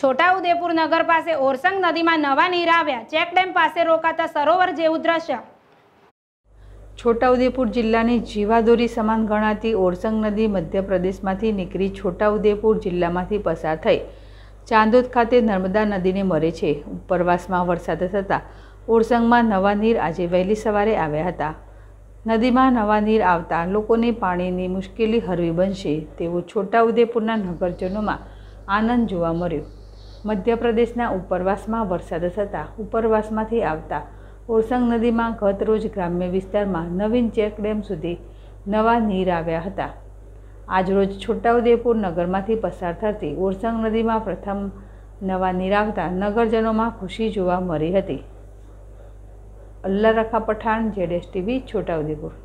छोटा उदयपुर नगर પાસે ઓરસંગ નદીમાં નવા નીર આવ્યા ચેક ડેમ પાસે રોકાતા સરોવર જે ઉદ્રશા છોટા ઉદેપુર જિલ્લાની જીવાદોરી સમાન ગણાતી ઓરસંગ નદી મધ્યપ્રદેશમાંથી નીકળી છોટા ઉદેપુર જિલ્લામાંથી પસાર થઈ ચાંદુત ખાતે नर्मदा નદીને મળે છે ઉપરવાસમાં વરસાદ થતાં ઓરસંગમાં નવા નીર આજે વૈલી સવારે આવ્યા હતા નદીમાં નવા નીર આવતા લોકોની પાણીની મુશ્કેલી હરવી બનશે તેવો છોટા ઉદેપુરના નગરજનોમાં આનંદ જોવા મળ્યો મધ્યપ્રદેશના ઉપરવાસમાં વરસાદ થતાં ઉપરવાસમાંથી આવતા ઓરસંગ નદીમાં ગતરોજ ગ્રામ્ય વિસ્તારમાં નવીન ચેકડેમ સુધી નવા નીર આવ્યા હતા આજરોજ છોટાઉદેપુર નગરમાંથી પસાર થતી ઓરસંગ નદીમાં પ્રથમ નવા નીર આવતા નગરજનોમાં ખુશી જોવા મળી હતી અલ્લા રખા પઠાણ જેડેશ ટીવી છોટાઉદેપુર